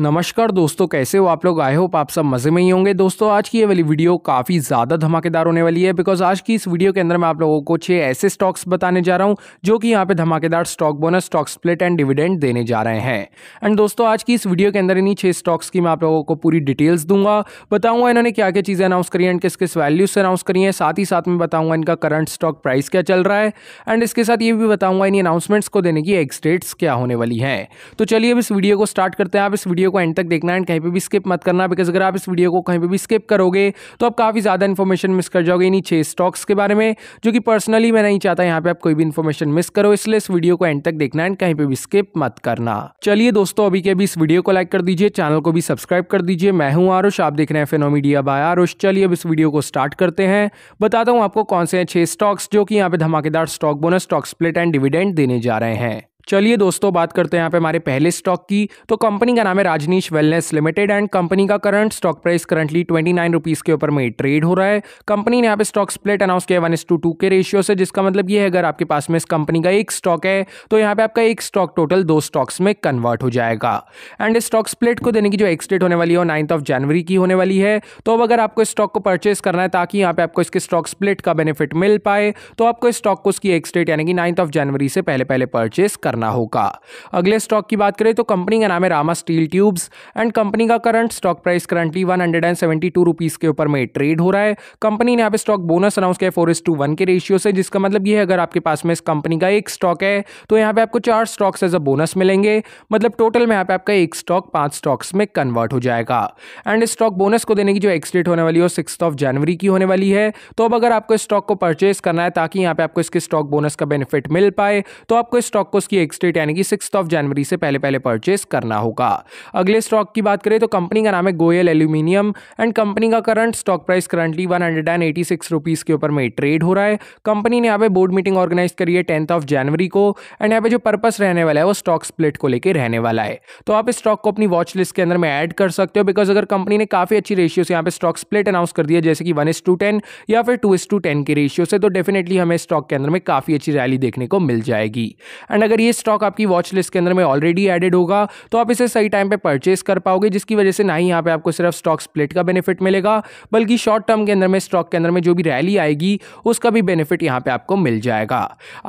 नमस्कार दोस्तों कैसे हो आप लोग आए हो आप सब मज़े में ही होंगे दोस्तों आज की ये वाली वीडियो काफ़ी ज़्यादा धमाकेदार होने वाली है बिकॉज आज की इस वीडियो के अंदर मैं आप लोगों को छह ऐसे स्टॉक्स बताने जा रहा हूँ जो कि यहाँ पे धमाकेदार stock bonus stock split and dividend देने जा रहे हैं एंड दोस्तों आज की इस वीडियो के अंदर इन्हीं छह स्टॉक्स की मैं आप लोगों को पूरी डिटेल्स दूंगा बताऊँगा इन्होंने क्या क्या चीज़ें अनाउंस करी एंड किस किस वैल्यू से अनाउंस करी है साथ ही साथ में बताऊंगा इनका करंट स्टॉक प्राइस क्या चल रहा है एंड इसके साथ ये भी बताऊंगा इन अनाउंसमेंट्स को देने की एक्सडेट्स क्या होने वाली हैं तो चलिए अब इस वीडियो को स्टार्ट करते हैं आप इस वीडियो वीडियो को एंड तक देखना एंड कहीं पर भी स्किप मत करना बिकॉज अगर आप इस वीडियो को कहीं पर भी स्किप करोगे तो आप काफ़ी ज़्यादा इन्फॉर्मेशन मिस कर जाओगे इन्हीं छः स्टॉक्स के बारे में जो कि पर्सनली मैं नहीं चाहता यहाँ पे आप कोई भी इन्फॉर्मेशन मिस करो इसलिए इस वीडियो को एंड तक देखना एंड कहीं पर भी स्किप मत करना चलिए दोस्तों अभी के अभी इस वीडियो को लाइक कर दीजिए चैनल को भी सब्सक्राइब कर दीजिए मैं हूँ आरुष आप देख रहे हैं फेनोमीडिया बाय आरुष चलिए अब इस वीडियो को स्टार्ट करते हैं बताता हूँ आपको कौन से हैं छः स्टॉक्स जो कि यहाँ पे धमाकेदार stock bonus stock split and dividend देने जा रहे हैं चलिए दोस्तों बात करते हैं यहाँ पे हमारे पहले स्टॉक की तो कंपनी का नाम है Rajnish wellness limited and company का current stock price currently twenty nine rupees के ऊपर में ट्रेड हो रहा है कंपनी ने यहाँ पे स्टॉक स्प्लिट अनाउंस किया है वन इस टू टू के रेशियो से जिसका मतलब ये है अगर आपके पास में इस कंपनी का एक स्टॉक है तो यहाँ पे आपका एक स्टॉक टोटल दो स्टॉक्स में कन्वर्ट हो जाएगा एंड इस स्टॉक स्प्लिट को देने की जो एक्सडेट होने वाली है वो नाइन्थ ऑफ जनवरी की होने वाली है तो अब अगर आपको इस स्टॉक को परचेस करना है ताकि यहाँ पे आपको इसके स्टॉक स्प्लिट का बेनिफिट मिल पाए तो आपको इस स्टॉक को उसकी एक्सडेट यानी कि नाइन्थ ऑफ जनवरी से पहले पहले परचेस कर करना होगा अगले स्टॉक की बात करें तो कंपनी का नाम है Rama steel tubes and company का current stock price currently one hundred and seventy two rupees के ऊपर में ट्रेड हो रहा है कंपनी ने यहाँ पे स्टॉक बोनस अनाउंस किया है फोर टू वन के रेशियो से जिसका मतलब ये है अगर आपके पास में इस कंपनी का एक स्टॉक है तो यहाँ पे आपको चार स्टॉक्स एज अ बोनस मिलेंगे मतलब टोटल में यहाँ पे आपका एक स्टॉक पांच स्टॉक्स में कन्वर्ट हो जाएगा एंड स्टॉक बोनस को देने की जो एक्सडेट होने वाली है वो सिक्स ऑफ जनवरी की होने वाली है तो अब अगर आपको स्टॉक को परचेज करना है ताकि यहाँ पे आपको इसके स्टॉक बोनस का बेनिफिट मिल पाए तो आपको स्टॉक को उसकी नेक्स्ट डेट यानी कि सिक्स ऑफ जनवरी से पहले पहले परचेस करना होगा अगले स्टॉक की बात करें तो कंपनी का नाम है गोयल एल्यूमिनियम एंड कंपनी का current stock price currently one hundred and eighty six rupees के ऊपर में ट्रेड हो रहा है कंपनी ने यहाँ पे बोर्ड मीटिंग ऑर्गेनाइज करी है टेंथ ऑफ जनवरी को एंड यहाँ पे जो पर्पस रहने वाला है वो स्टॉक स्प्लिट को लेकर रहने वाला है तो आप इस स्टॉक को अपनी वॉच लिस्ट के अंदर में ऐड कर सकते हो बिकॉज अगर कंपनी ने काफ़ी अच्छी रेशियो से यहाँ पे स्टॉक स्प्लिट अनाउंस कर दिया जैसे कि वन इस टू टेन या फिर टू इस टू टेन के रेशियो से तो डेफिनेटली हमें स्टॉक के अंदर में काफ़ी अच्छी रैली देखने को मिल जाएगी एंड अगर ये स्टॉक आपकी वॉच लिस्ट के अंदर में ऑलरेडी एडेड होगा तो आप इसे सही टाइम पर परचेस कर पाओगे जिसकी वजह से ना ही यहाँ पे आपको सिर्फ स्टॉक स्प्लिट का बेनिफिट मिलेगा बल्कि शॉर्ट टर्म के अंदर में स्टॉक के अंदर में जो भी रैली आएगी उसका भी बेनिफिट यहाँ पे आपको मिल जाएगा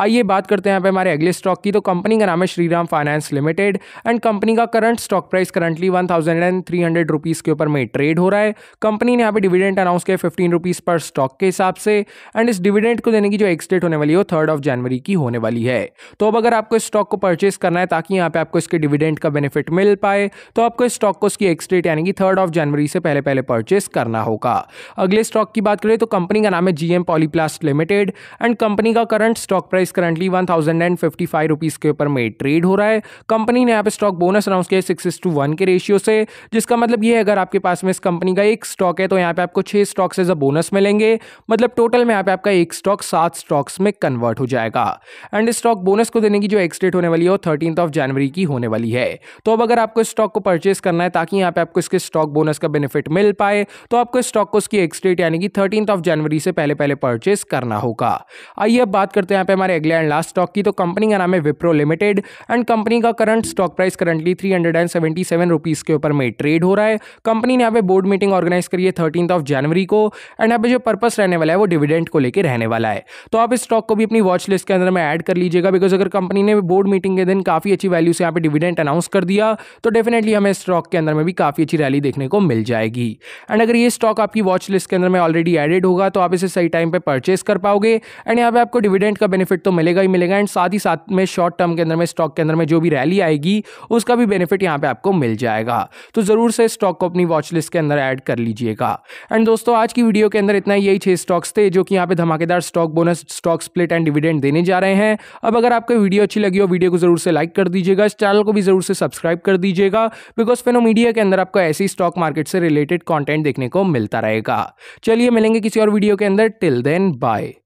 आइए बात करते हैं यहाँ पे हमारे अगले स्टॉक की तो कंपनी का नाम है Shriram finance limited and company का current stock price currently one thousand and three hundred rupees के ऊपर में ट्रेड हो रहा है कंपनी ने यहाँ पे डिविडेंड अनाउंस किया फिफ्टीन रुपीज़ पर स्टॉक के हिसाब से एंड इस डिविडेंड को देने की जो एक्स डेट होने वाली है वो थर्ड ऑफ जनवरी की होने वाली है तो अब अगर आपको इस स्टॉक को परचेज करना है ताकि यहाँ पे आपको इसके डिविडेंड का बेनिफिट मिल पाए तो आपको इस स्टॉक को उसकी एक्सडेट यानी कि थर्ड ऑफ जनवरी से पहले पहले परचेस करना होगा अगले स्टॉक की बात करें तो कंपनी का नाम है GM polyplast limited and company का current stock price currently one thousand and fifty five rupees के ऊपर में ट्रेड हो रहा है कंपनी ने यहाँ पे स्टॉक बोनस अनाउंस किया सिक्स टू वन के रेशियो से जिसका मतलब ये है अगर आपके पास में इस कंपनी का एक स्टॉक है तो यहाँ पे आपको छह स्टॉक्स एज अ बोनस मिलेंगे मतलब टोटल में यहाँ पे आपका एक स्टॉक सात स्टॉक्स में कन्वर्ट हो जाएगा एंड स्टॉक बोनस को देने की जो एक्सटेट डेट होने वाली है और थर्टीन ऑफ जनवरी की होने वाली है तो अब अगर आपको स्टॉक को परचेस करना है ताकि यहाँ पे आपको इसके स्टॉक बोनस का बेनिफिट मिल पाए तो आपको स्टॉक को उसकी एक्सडेट यानी कि थर्टीन ऑफ जनवरी से पहले पहले परचेस करना होगा आइए अब बात करते हैं यहाँ पे हमारे अगले एंड लास्ट स्टॉक की तो कंपनी का नाम है विप्रो लिमिटेड एंड कंपनी का current stock price currently three hundred and seventy seven rupees के ऊपर में ट्रेड हो रहा है कंपनी ने यहाँ पे बोर्ड मीटिंग ऑर्गेनाइज करी है थर्टीन ऑफ जनवरी को एंड यहाँ पे जो पर्पस रहने वाला है वो डिविडेंड को लेकर रहने वाला है तो आप इस स्टॉक को भी अपनी वॉच लिस्ट के अंदर में ऐड कर लीजिएगा बिकॉज अगर कंपनी ने बोर्ड मीटिंग के दिन काफ़ी अच्छी वैल्यू से यहाँ पे डिविडेंट अनाउंस कर दिया तो डेफिनेटली हमें स्टॉक के अंदर में भी काफ़ी अच्छी रैली देखने को मिल जाएगी एंड अगर ये स्टॉक आपकी वॉच लिस्ट के अंदर में ऑलरेडी एडेड होगा तो आप इसे सही टाइम पर परचेस कर पाओगे एंड यहाँ पर आपको डिविडेंट का बेनिफिट तो मिलेगा ही मिलेगा एंड साथ ही साथ में शॉर्ट टर्म के अंदर में स्टॉक के अंदर में जो भी रैली आएगी उसका भी बेनिफिट यहाँ पे आपको मिल जाएगा तो ज़रूर से स्टॉक को अपनी वॉच लिस्ट के अंदर ऐड कर लीजिएगा एंड दोस्तों आज की वीडियो के अंदर इतना यही छह स्टॉक्स थे जो कि यहाँ पे धमाकेदार stock bonus stock split and dividend देने जा रहे हैं अब अगर आपको वीडियो अच्छी लगी लगी हो वीडियो को जरूर से लाइक कर दीजिएगा इस चैनल को भी जरूर से सब्सक्राइब कर दीजिएगा बिकॉज फेनो मीडिया के अंदर आपको ऐसी स्टॉक मार्केट से रिलेटेड कॉन्टेंट देखने को मिलता रहेगा चलिए मिलेंगे किसी और वीडियो के अंदर टिल देन बाय